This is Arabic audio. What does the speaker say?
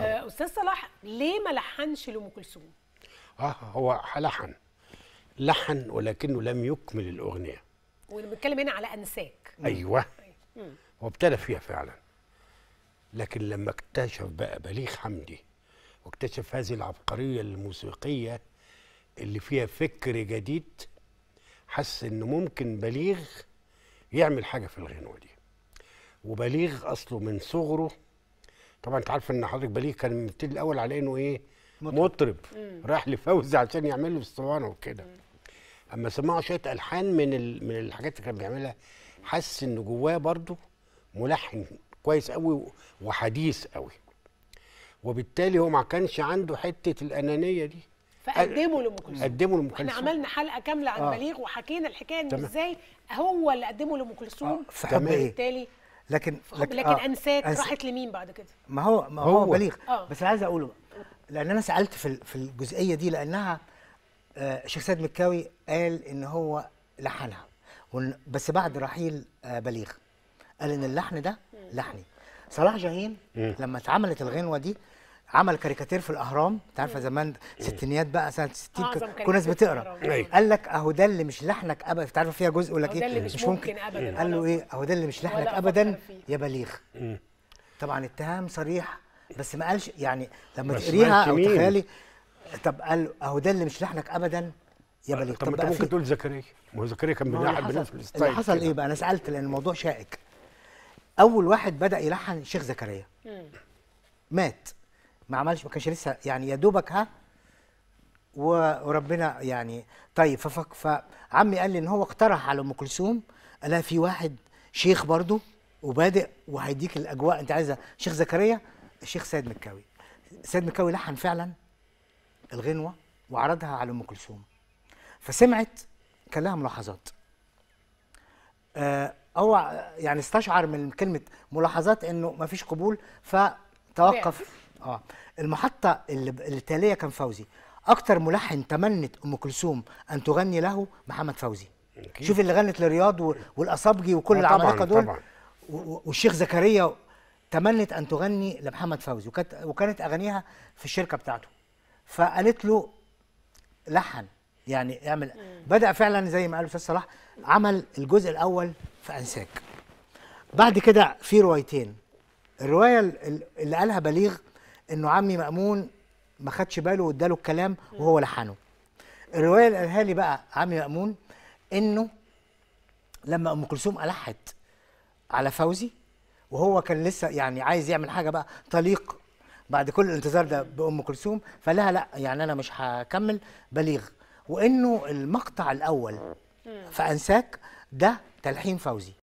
طبعا. آه، استاذ صلاح ليه ما لحنش لام كلثوم اه هو لحن لحن ولكنه لم يكمل الاغنيه وبنتكلم هنا على انساك أيوة. ايوه هو ابتدى فيها فعلا لكن لما اكتشف بقى بليغ حمدي واكتشف هذه العبقريه الموسيقيه اللي فيها فكر جديد حس انه ممكن بليغ يعمل حاجه في الغنوه دي وبليغ اصله من صغره طبعا انت عارف ان حضرتك بليغ كان مبتدي الاول على انه ايه مطرب, مطرب. راح لفوزي عشان يعمل له اسطوانه وكده اما سمعوا شويه الحان من ال... من الحاجات اللي كان بيعملها حس ان جواه برضه ملحن كويس قوي وحديث قوي وبالتالي هو ما كانش عنده حته الانانيه دي فقدمه لام كلثوم قدمه لام كلثوم احنا عملنا حلقه كامله عن آه. بليغ وحكينا الحكايه ان ازاي هو اللي قدمه لام كلثوم آه. فبالتالي لكن لكن, لكن آه انساك أنس... راحت لمين بعد كده ما هو ما هو, هو بليغ آه. بس عايز اقوله بقى لان انا سالت في في الجزئيه دي لانها آه الشيخ سيد مكاوي قال ان هو لحنها بس بعد رحيل آه بليغ قال ان اللحن ده لحني صلاح جاهين لما اتعملت الغنوه دي عمل كاريكاتير في الاهرام انت عارفه زمان ستينيات بقى سنه 60 كل الناس بتقرا أيوة. قال لك اهو ده اللي مش لحنك ابدا انت عارفه فيها جزء يقول لك ايه مش ممكن, ممكن أبداً قال له ايه اهو ده اللي مش لحنك ابدا يا بليغ طبعا اتهام صريح بس ما قالش يعني لما تقريها او تخيلي طب قال اهو ده اللي مش لحنك ابدا يا بليغ طب, طب انت ممكن تقول زكريا ما هو زكريا كان بيلحن بنفس الستايل اللي حصل ايه بقى انا سالت لان الموضوع شائك اول واحد بدا يلحن الشيخ زكريا مات ما عملش ما كانش لسه يعني يا دوبك ها وربنا يعني طيب ففك فعمي قال لي ان هو اقترح على ام كلثوم قالها في واحد شيخ برضه وبادئ وهيديك الاجواء انت عايزها شيخ زكريا الشيخ سيد مكاوي سيد مكاوي لحن فعلا الغنوه وعرضها على ام كلثوم فسمعت كان لها ملاحظات آه او يعني استشعر من كلمه ملاحظات انه ما فيش قبول فتوقف اه المحطه اللي التاليه كان فوزي اكتر ملحن تمنت ام كلثوم ان تغني له محمد فوزي أكيد. شوف اللي غنت لرياض والاصابجي وكل آه، العمالقه دول طبعا. والشيخ زكريا تمنت ان تغني لمحمد فوزي وكانت وكانت اغانيها في الشركه بتاعته فقالت له لحن يعني اعمل بدا فعلا زي ما قال الاستاذ صلاح عمل الجزء الاول في انساك بعد كده في روايتين الروايه اللي قالها بليغ انه عمي مامون ما خدش باله واداله الكلام وهو لحنه الروايه اللي قالها لي بقى عمي مامون انه لما ام كلثوم الحت على فوزي وهو كان لسه يعني عايز يعمل حاجه بقى طليق بعد كل الانتظار ده بام كلثوم فلها لا يعني انا مش هكمل بليغ وانه المقطع الاول فانساك ده تلحين فوزي